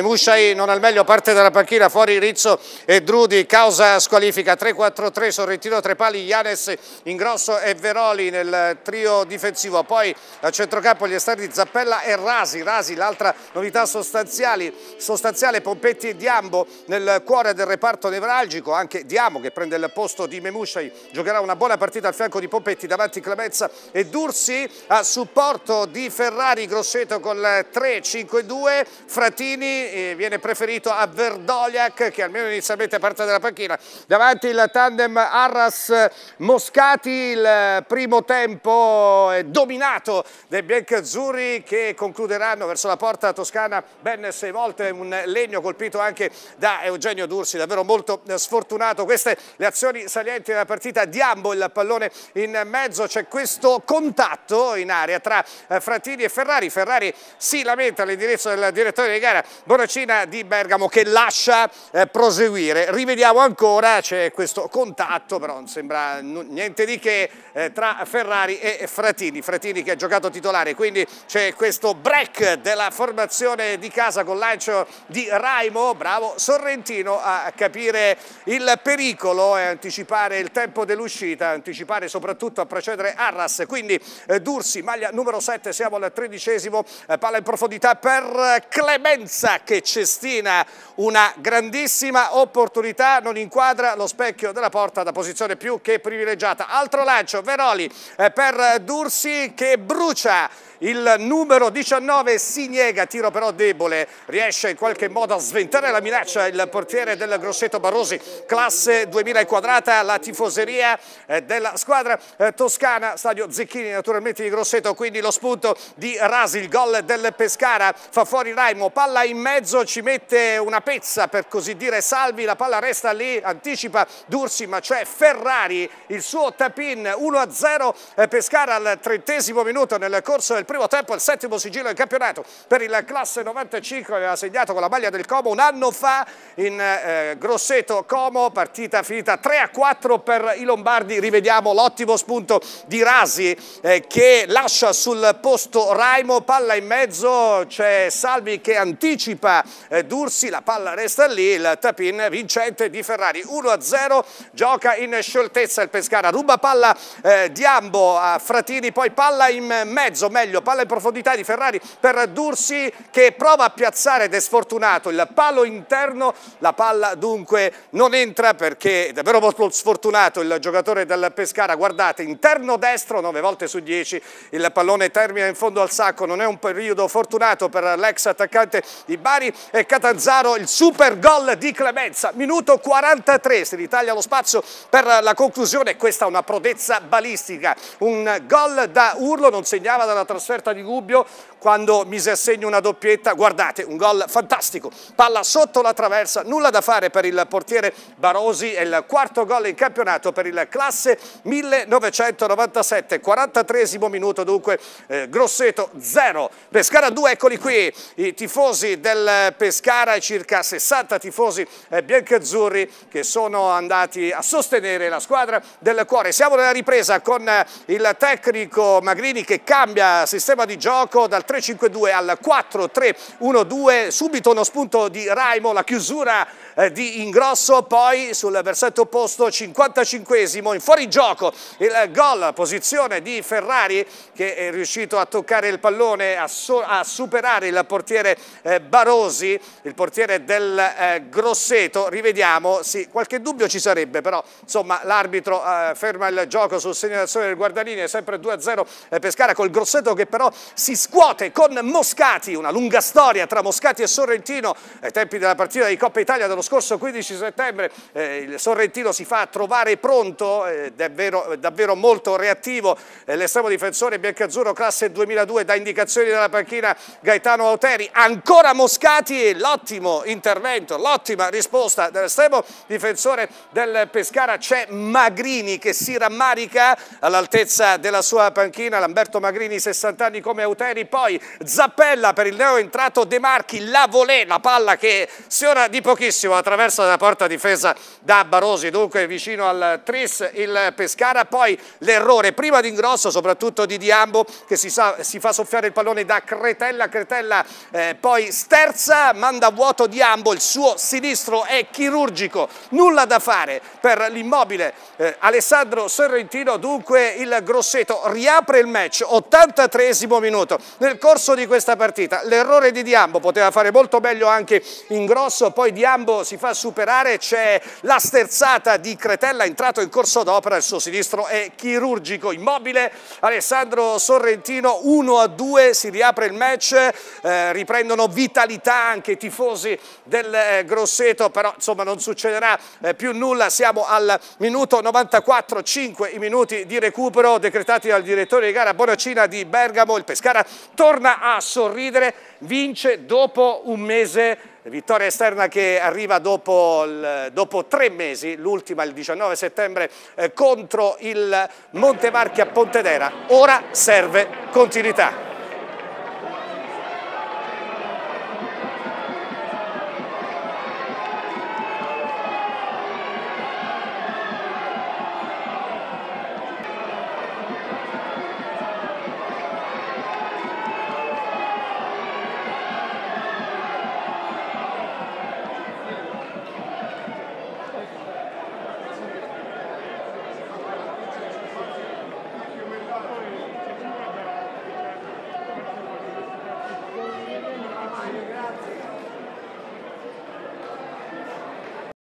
Memusciai non al meglio, parte dalla panchina, fuori Rizzo e Drudi, causa squalifica 3-4-3, Sorrentino, Trepali, Ianes, Ingrosso e Veroli nel trio difensivo, poi a centrocampo gli esterni Zappella e Rasi, Rasi l'altra novità sostanziale, sostanziale Pompetti e Diambo nel cuore del reparto nevralgico, anche Diamo che prende il posto di Memusciai, giocherà una buona partita al fianco di Pompetti davanti Clemenza e Dursi a supporto di Ferrari Grosseto col 3-5-2, Fratini viene preferito a Verdoliak che almeno inizialmente parte dalla panchina. Davanti il tandem Arras-Moscati, il primo tempo è dominato dai biancazzurri che concluderanno verso la porta toscana ben sei volte, un legno colpito anche da Eugenio Dursi, davvero molto sfortunato. Queste le azioni salienti della partita di ambo, il pallone in mezzo, c'è questo contatto in aria tra eh, Frattini e Ferrari, Ferrari si lamenta all'indirizzo del direttore di gara Coracina di Bergamo che lascia eh, proseguire. Rivediamo ancora, c'è questo contatto, però non sembra niente di che, eh, tra Ferrari e Fratini. Fratini che ha giocato titolare, quindi c'è questo break della formazione di casa con lancio di Raimo, bravo Sorrentino a capire il pericolo e anticipare il tempo dell'uscita, anticipare soprattutto a precedere Arras, quindi eh, Dursi, maglia numero 7, siamo al tredicesimo, eh, palla in profondità per Clemenza che Cestina una grandissima opportunità, non inquadra lo specchio della porta da posizione più che privilegiata. Altro lancio, Veroli eh, per Dursi che brucia il numero 19 si niega, tiro però debole, riesce in qualche modo a sventare la minaccia il portiere del Grosseto Barosi, classe 2000 quadrata, la tifoseria eh, della squadra eh, toscana, stadio Zecchini naturalmente di Grosseto, quindi lo spunto di Rasi, il gol del Pescara, fa fuori Raimo, palla in mezzo mezzo, ci mette una pezza per così dire Salvi, la palla resta lì, anticipa Dursi ma c'è Ferrari, il suo tap-in 1-0 eh, Pescara al trentesimo minuto nel corso del primo tempo, il settimo sigillo del campionato per il classe 95 aveva segnato con la maglia del Como un anno fa in eh, Grosseto Como, partita finita 3-4 per i Lombardi, rivediamo l'ottimo spunto di Rasi eh, che lascia sul posto Raimo, palla in mezzo, c'è Salvi che anticipa Coppa eh, Dursi, la palla resta lì, il tapin vincente di Ferrari. 1-0, gioca in scioltezza il Pescara, ruba palla eh, Diambo a Fratini, poi palla in mezzo, meglio, palla in profondità di Ferrari per Dursi che prova a piazzare ed è sfortunato il palo interno, la palla dunque non entra perché è davvero molto sfortunato il giocatore del Pescara, guardate, interno destro, 9 volte su 10, il pallone termina in fondo al sacco, non è un periodo fortunato per l'ex attaccante di Bacca Bari e Catanzaro il super gol di Clemenza, minuto 43, si ritaglia lo spazio per la conclusione, questa è una prodezza balistica, un gol da urlo, non segnava dalla trasferta di Gubbio quando mise a segno una doppietta, guardate, un gol fantastico, palla sotto la traversa, nulla da fare per il portiere Barosi, è il quarto gol in campionato per il classe 1997, 43 minuto dunque, eh, Grosseto 0, Pescara 2, eccoli qui i tifosi del del Pescara e circa 60 tifosi eh, biancazzurri che sono andati a sostenere la squadra del cuore. Siamo nella ripresa con eh, il tecnico Magrini che cambia sistema di gioco dal 3-5-2 al 4-3-1-2, subito uno spunto di Raimo, la chiusura eh, di ingrosso, poi sul versetto opposto 55esimo in fuorigioco il gol, posizione di Ferrari che è riuscito a toccare il pallone, a, so, a superare il portiere eh, Barosi, il portiere del eh, Grosseto, rivediamo, sì, qualche dubbio ci sarebbe però insomma l'arbitro eh, ferma il gioco sul segnalazione del guardalinee, sempre 2-0 eh, Pescara col Grosseto che però si scuote con Moscati, una lunga storia tra Moscati e Sorrentino ai tempi della partita di Coppa Italia dello scorso 15 settembre eh, il Sorrentino si fa trovare pronto, eh, davvero, eh, davvero, molto reattivo, eh, l'estremo difensore biancazzurro classe 2002 da indicazioni della panchina Gaetano Auteri, ancora Moscati e l'ottimo intervento, l'ottima risposta dell'estremo difensore del Pescara c'è Magrini che si rammarica all'altezza della sua panchina, Lamberto Magrini 60 anni come Auteri, poi Zappella per il neo entrato De Marchi, la volè, la palla che si ora di pochissimo attraverso la porta difesa da Barosi, dunque vicino al Tris il Pescara, poi l'errore prima d'ingrosso soprattutto di Diambo che si, sa, si, fa soffiare il pallone da Cretella, Cretella eh, poi sterza, manda vuoto Diambo, il suo sinistro è chirurgico, nulla da fare per l'immobile eh, Alessandro Sorrentino, dunque il Grosseto riapre il match, 83esimo minuto, nel corso di questa partita l'errore di Diambo poteva fare molto meglio anche Ingrosso, poi Diambo si fa superare, c'è la sterzata di Cretella entrato in corso d'opera, il suo sinistro è chirurgico, immobile Alessandro Sorrentino 1 a 2, si riapre il match, eh, riprendono vitalità anche i tifosi del eh, Grosseto, però insomma non succederà eh, più nulla, siamo al minuto 94, 5 i minuti di recupero decretati dal direttore di gara Bonacina di Bergamo, il Pescara torna a sorridere, vince dopo un mese vittoria esterna che arriva dopo, il, dopo tre mesi, l'ultima il 19 settembre eh, contro il Montemarchi a Pontedera. Ora serve continuità.